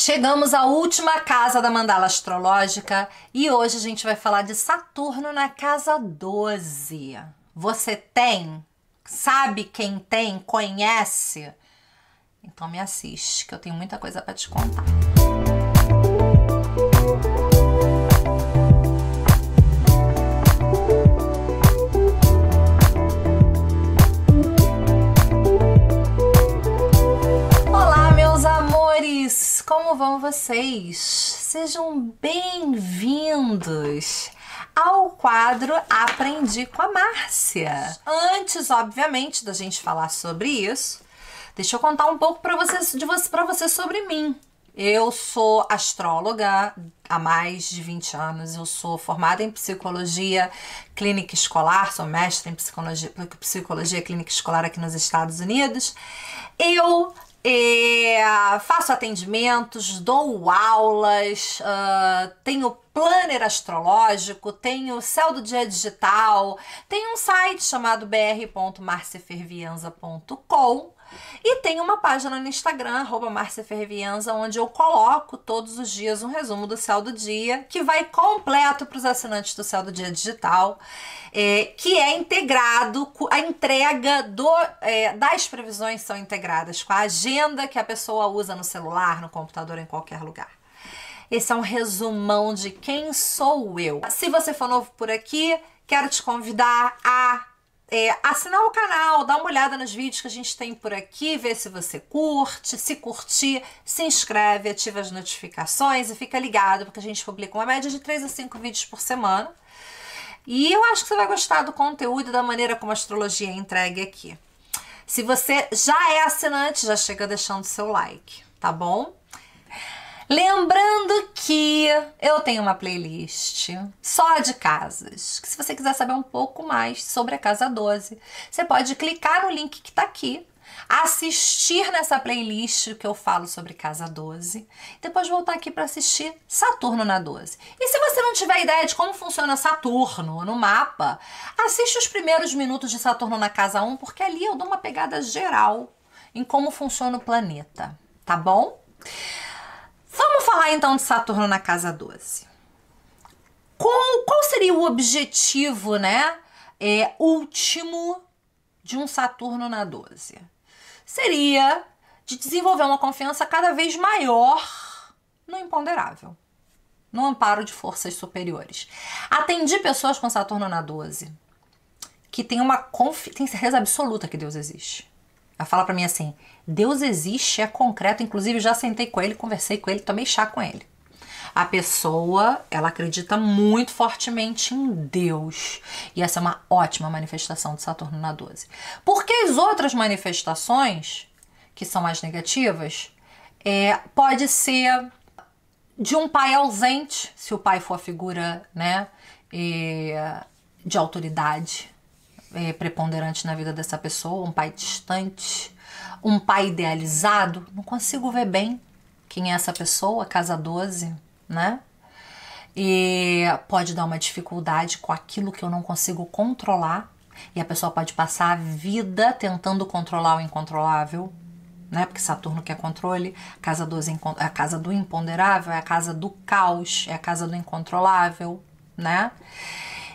Chegamos à última casa da mandala astrológica e hoje a gente vai falar de Saturno na casa 12. Você tem? Sabe quem tem? Conhece? Então me assiste, que eu tenho muita coisa para te contar. vocês? Sejam bem-vindos ao quadro Aprendi com a Márcia. Antes, obviamente, da gente falar sobre isso, deixa eu contar um pouco para vocês de você, para você sobre mim. Eu sou astróloga há mais de 20 anos, eu sou formada em psicologia clínica escolar, sou mestre em psicologia, psicologia clínica escolar aqui nos Estados Unidos. Eu é, faço atendimentos, dou aulas, uh, tenho planner astrológico, tenho céu do dia digital, tenho um site chamado br.marcefervianza.com e tem uma página no Instagram, @marciafervianza, onde eu coloco todos os dias um resumo do céu do dia, que vai completo para os assinantes do céu do dia digital, é, que é integrado, a entrega do, é, das previsões são integradas com a agenda que a pessoa usa no celular, no computador, em qualquer lugar. Esse é um resumão de quem sou eu. Se você for novo por aqui, quero te convidar a é, assinar o canal, dar uma olhada nos vídeos que a gente tem por aqui, ver se você curte. Se curtir, se inscreve, ativa as notificações e fica ligado, porque a gente publica uma média de 3 a 5 vídeos por semana. E eu acho que você vai gostar do conteúdo e da maneira como a astrologia é entregue aqui. Se você já é assinante, já chega deixando seu like, tá bom? Lembrando que eu tenho uma playlist só de casas, que se você quiser saber um pouco mais sobre a Casa 12, você pode clicar no link que está aqui assistir nessa playlist que eu falo sobre Casa 12, depois voltar aqui para assistir Saturno na 12. E se você não tiver ideia de como funciona Saturno no mapa, assiste os primeiros minutos de Saturno na Casa 1, porque ali eu dou uma pegada geral em como funciona o planeta, tá bom? falar então de Saturno na casa 12. Como qual seria o objetivo, né? É, último de um Saturno na 12? Seria de desenvolver uma confiança cada vez maior no imponderável, no amparo de forças superiores. Atendi pessoas com Saturno na 12 que tem uma confi tem certeza absoluta que Deus existe. Ela fala para mim assim: Deus existe, é concreto. Inclusive, já sentei com ele, conversei com ele, tomei chá com ele. A pessoa, ela acredita muito fortemente em Deus. E essa é uma ótima manifestação de Saturno na 12. Porque as outras manifestações, que são as negativas, é, pode ser de um pai ausente, se o pai for a figura né, de autoridade, é, preponderante na vida dessa pessoa, um pai distante, um pai idealizado. Não consigo ver bem quem é essa pessoa, casa 12, né? E pode dar uma dificuldade com aquilo que eu não consigo controlar. E a pessoa pode passar a vida tentando controlar o incontrolável, né? Porque Saturno quer controle, a casa, dos, a casa do imponderável é a casa do caos, é a casa do incontrolável, né?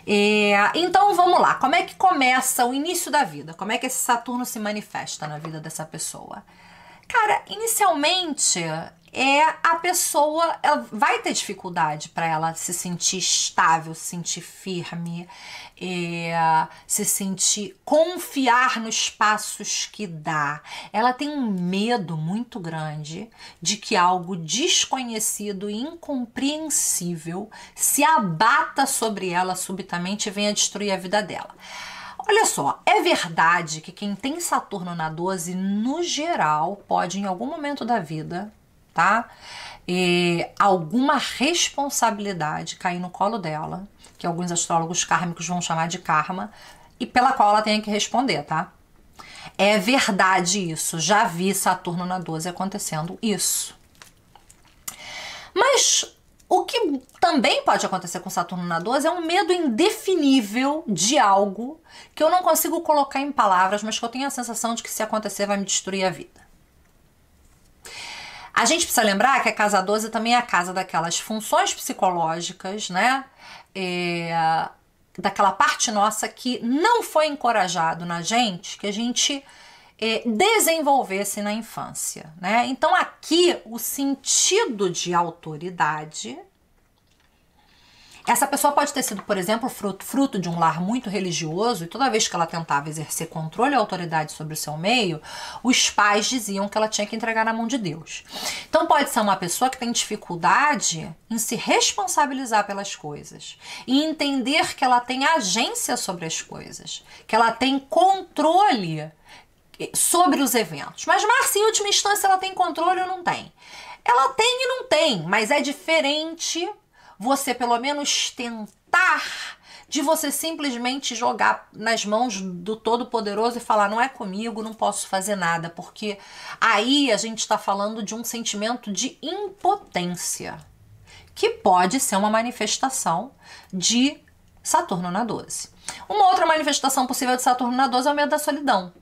É, então vamos lá, como é que começa o início da vida? Como é que esse Saturno se manifesta na vida dessa pessoa? Cara, inicialmente é a pessoa ela vai ter dificuldade para ela se sentir estável, se sentir firme, é, se sentir confiar nos passos que dá. Ela tem um medo muito grande de que algo desconhecido e incompreensível se abata sobre ela subitamente e venha destruir a vida dela. Olha só, é verdade que quem tem Saturno na 12, no geral, pode em algum momento da vida tá? E alguma responsabilidade cair no colo dela, que alguns astrólogos kármicos vão chamar de karma, e pela qual ela tem que responder, tá? É verdade isso. Já vi Saturno na 12 acontecendo isso. Mas o que também pode acontecer com Saturno na 12 é um medo indefinível de algo que eu não consigo colocar em palavras, mas que eu tenho a sensação de que se acontecer vai me destruir a vida. A gente precisa lembrar que a casa 12 também é a casa daquelas funções psicológicas, né? É, daquela parte nossa que não foi encorajado na gente, que a gente é, desenvolvesse na infância, né? Então aqui o sentido de autoridade essa pessoa pode ter sido, por exemplo, fruto, fruto de um lar muito religioso e toda vez que ela tentava exercer controle e autoridade sobre o seu meio, os pais diziam que ela tinha que entregar na mão de Deus. Então pode ser uma pessoa que tem dificuldade em se responsabilizar pelas coisas e entender que ela tem agência sobre as coisas, que ela tem controle sobre os eventos. Mas Marcia, em última instância, ela tem controle ou não tem? Ela tem e não tem, mas é diferente você pelo menos tentar de você simplesmente jogar nas mãos do Todo-Poderoso e falar: não é comigo, não posso fazer nada, porque aí a gente está falando de um sentimento de impotência, que pode ser uma manifestação de Saturno na 12. Uma outra manifestação possível de Saturno na 12 é o medo da solidão.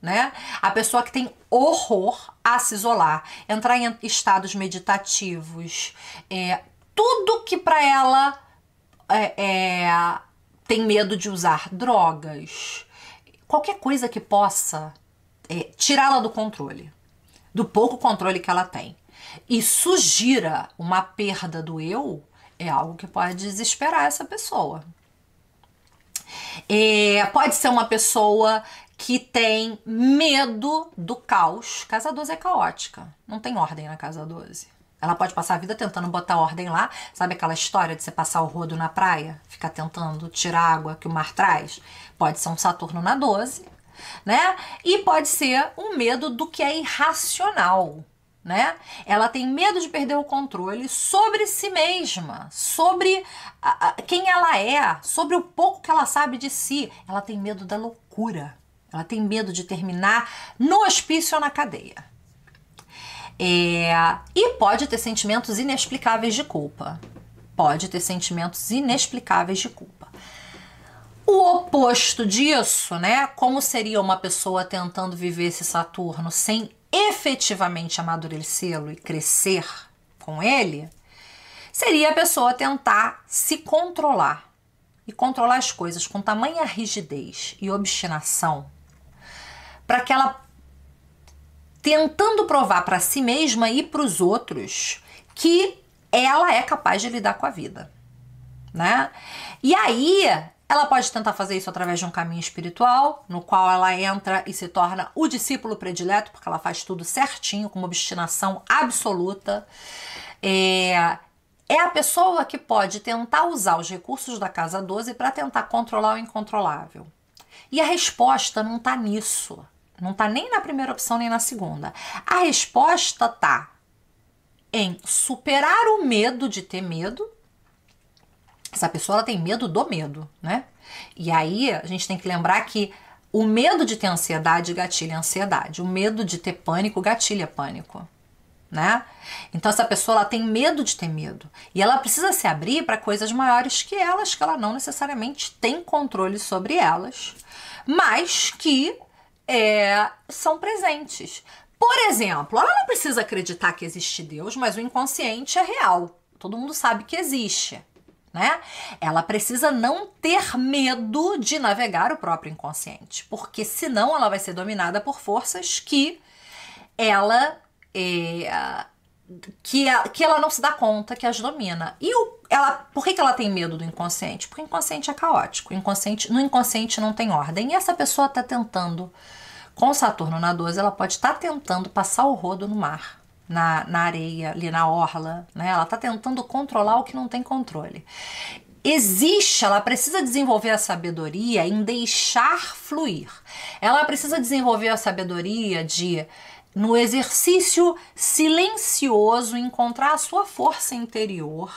Né? A pessoa que tem horror a se isolar, entrar em estados meditativos, é, tudo que para ela é, é, tem medo de usar drogas, qualquer coisa que possa é, tirá-la do controle, do pouco controle que ela tem. E sugira uma perda do eu é algo que pode desesperar essa pessoa. É, pode ser uma pessoa que tem medo do caos. Casa 12 é caótica, não tem ordem na casa 12. Ela pode passar a vida tentando botar ordem lá. Sabe aquela história de você passar o rodo na praia? Ficar tentando tirar água que o mar traz? Pode ser um Saturno na 12, né? E pode ser um medo do que é irracional, né? Ela tem medo de perder o controle sobre si mesma, sobre a, a, quem ela é, sobre o pouco que ela sabe de si. Ela tem medo da loucura. Ela tem medo de terminar no hospício ou na cadeia. É, e pode ter sentimentos inexplicáveis de culpa. Pode ter sentimentos inexplicáveis de culpa. O oposto disso, né? Como seria uma pessoa tentando viver esse Saturno sem efetivamente amadurecê-lo e crescer com ele? Seria a pessoa tentar se controlar e controlar as coisas com tamanha rigidez e obstinação para que ela tentando provar para si mesma e para os outros que ela é capaz de lidar com a vida, né? E aí ela pode tentar fazer isso através de um caminho espiritual, no qual ela entra e se torna o discípulo predileto, porque ela faz tudo certinho, com uma obstinação absoluta. É, é a pessoa que pode tentar usar os recursos da casa 12 para tentar controlar o incontrolável. E a resposta não está nisso. Não está nem na primeira opção nem na segunda. A resposta tá em superar o medo de ter medo. Essa pessoa ela tem medo do medo, né? E aí a gente tem que lembrar que o medo de ter ansiedade gatilha ansiedade, o medo de ter pânico gatilha pânico, né? Então essa pessoa ela tem medo de ter medo e ela precisa se abrir para coisas maiores que elas que ela não necessariamente tem controle sobre elas, mas que é, são presentes. Por exemplo, ela não precisa acreditar que existe Deus, mas o inconsciente é real. Todo mundo sabe que existe. Né? Ela precisa não ter medo de navegar o próprio inconsciente, porque senão ela vai ser dominada por forças que ela é, que, que ela não se dá conta que as domina. E o ela, por que, que ela tem medo do inconsciente? Porque o inconsciente é caótico. Inconsciente, no inconsciente não tem ordem. E essa pessoa está tentando, com Saturno na 12, ela pode estar tá tentando passar o rodo no mar, na, na areia, ali na orla. Né? Ela está tentando controlar o que não tem controle. Existe, ela precisa desenvolver a sabedoria em deixar fluir. Ela precisa desenvolver a sabedoria de no exercício silencioso, encontrar a sua força interior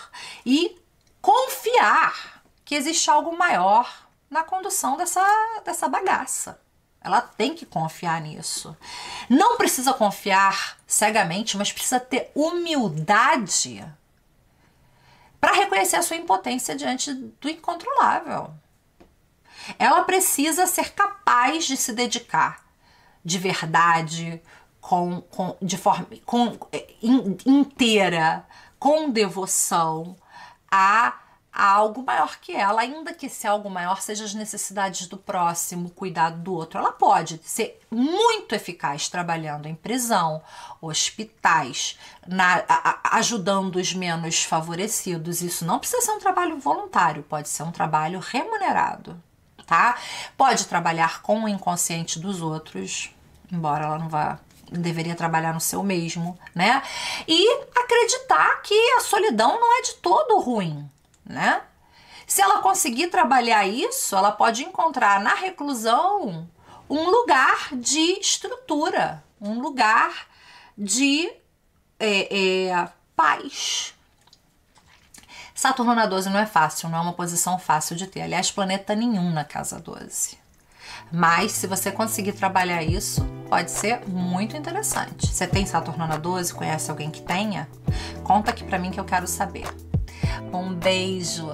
e confiar que existe algo maior na condução dessa, dessa bagaça. Ela tem que confiar nisso. Não precisa confiar cegamente, mas precisa ter humildade para reconhecer a sua impotência diante do incontrolável. Ela precisa ser capaz de se dedicar de verdade, com, com de forma com, é, in, inteira, com devoção a, a algo maior que ela, ainda que esse algo maior seja as necessidades do próximo, cuidado do outro. Ela pode ser muito eficaz trabalhando em prisão, hospitais, na, a, ajudando os menos favorecidos. Isso não precisa ser um trabalho voluntário, pode ser um trabalho remunerado, tá? Pode trabalhar com o inconsciente dos outros, embora ela não vá deveria trabalhar no seu mesmo, né? E acreditar que a solidão não é de todo ruim, né? Se ela conseguir trabalhar isso, ela pode encontrar na reclusão um lugar de estrutura, um lugar de é, é, paz. Saturno na 12 não é fácil, não é uma posição fácil de ter. Aliás, planeta nenhum na casa 12. Mas se você conseguir trabalhar isso, pode ser muito interessante. Você tem Saturno na 12? Conhece alguém que tenha? Conta aqui para mim que eu quero saber. Um beijo!